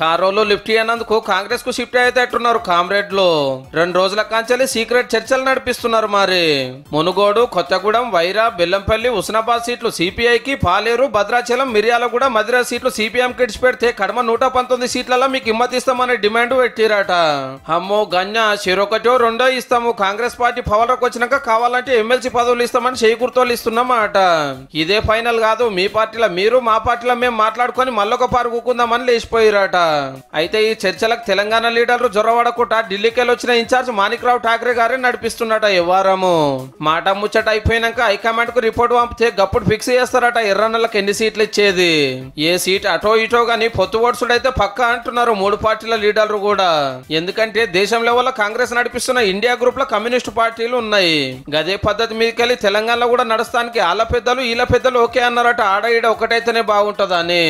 కారోలో lift అయినందుకు కాంగ్రెస్ కు shift అయ్యేటట్టున్నారు comrade లో రెండు రోజుల కాంచెలి సీక్రెట్ చర్చలు నడిపిస్తున్నారు మరి మునుగోడు కొత్తగూడెం వైరా బెల్లంపల్లి ఉస్నాబాద్ సీట్లు సిపిఐకి పాలేరు భద్రాచలం కూడా మదిరా సీట్లు సిపిఎం కిడ్స్ పెడితే కడమ నూట పంతొమ్మిది సీట్లలో మీకు ఇమ్మతిస్తామనే డిమాండ్ పెట్టిరాట అమ్మో గన్య చెరొకటో రెండో ఇస్తాము కాంగ్రెస్ పార్టీ పవర్లోకి వచ్చినాక కావాలంటే ఎమ్మెల్సీ పదవులు ఇస్తామని చేకూర్తోలు ఇస్తున్నామాట ఇదే ఫైనల్ కాదు మీ పార్టీలో మీరు మా పార్టీలో మేము మాట్లాడుకొని మళ్ళొక పారు కూకుందామని లేచిపోయిరట అయితే ఈ చర్చలకు తెలంగాణ లీడర్లు జొరవడకుండా ఢిల్లీకెళ్ళి వచ్చిన ఇన్ఛార్జ్ మాణిక్రావు ఠాకరే గారే నడిపిస్తున్నట ఇవ్వారము మాట ముచ్చట అయిపోయినాక హైకమాండ్ కు రిపోర్ట్ పంపితే గప్పుడు ఫిక్స్ చేస్తారట ఎర్రన్నలకు ఎన్ని సీట్లు ఇచ్చేది ఏ సీట్ అటో ఇటో గాని పొత్తు ఓడ్సుడైతే పక్కా అంటున్నారు మూడు పార్టీల లీడర్లు కూడా ఎందుకంటే దేశం లో కాంగ్రెస్ నడిపిస్తున్న ఇండియా గ్రూప్ లో కమ్యూనిస్ట్ పార్టీలు ఉన్నాయి గదే పద్ధతి మీదకెళ్ళి తెలంగాణలో కూడా నడుస్తానికి ఆళ్ళ పెద్దలు ఈళ్ళ పెద్దలు ఓకే అన్నారట ఆడ ఈడ ఒకటైతేనే అని